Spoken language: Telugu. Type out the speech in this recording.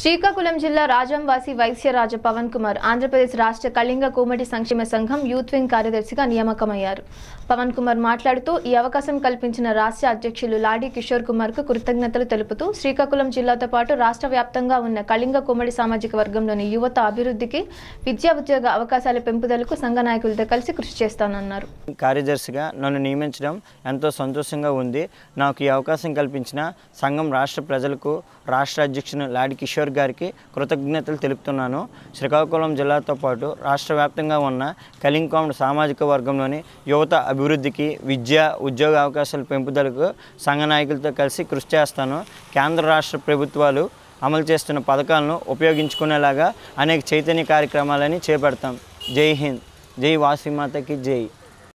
శ్రీకాకుళం జిల్లా రాజంవాసి వైశ్య రాజ పవన్ కుమార్ ఆంధ్రప్రదేశ్ రాష్ట్ర కళింగ కోమటి సంక్షేమ సంఘం యూత్ వింగ్ కార్యదర్శిగా నియామకమయ్యారు పవన్ కుమార్ మాట్లాడుతూ ఈ అవకాశం కల్పించిన రాష్ట్ర అధ్యక్షులు లాడీ కిషోర్ కుమార్కు కృతజ్ఞతలు తెలుపుతూ శ్రీకాకుళం జిల్లాతో పాటు రాష్ట్ర వ్యాప్తంగా ఉన్న కళింగ కోమటి సామాజిక వర్గంలోని యువత అభివృద్ధికి విద్యా ఉద్యోగ అవకాశాల పెంపుదలకు సంఘ నాయకులతో కలిసి కృషి చేస్తానన్నారు కార్యదర్శిగా నన్ను నియమించడం ఎంతో సంతోషంగా ఉంది నాకు ఈ అవకాశం కల్పించిన సంఘం రాష్ట్ర ప్రజలకు రాష్ట్ర అధ్యక్షులు లాడి కిషోర్ కిషోర్ గారికి కృతజ్ఞతలు తెలుపుతున్నాను శ్రీకాకుళం జిల్లాతో పాటు రాష్ట్ర వ్యాప్తంగా ఉన్న కలింకాండ్ సామాజిక వర్గంలోని యువత అభివృద్ధికి విద్య ఉద్యోగ అవకాశాల పెంపుదలకు సంఘ నాయకులతో కలిసి కృషి చేస్తాను కేంద్ర రాష్ట్ర ప్రభుత్వాలు అమలు చేస్తున్న పథకాలను ఉపయోగించుకునేలాగా అనేక చైతన్య కార్యక్రమాలని చేపడతాం జై హింద్ జై వాసిమాతకి జై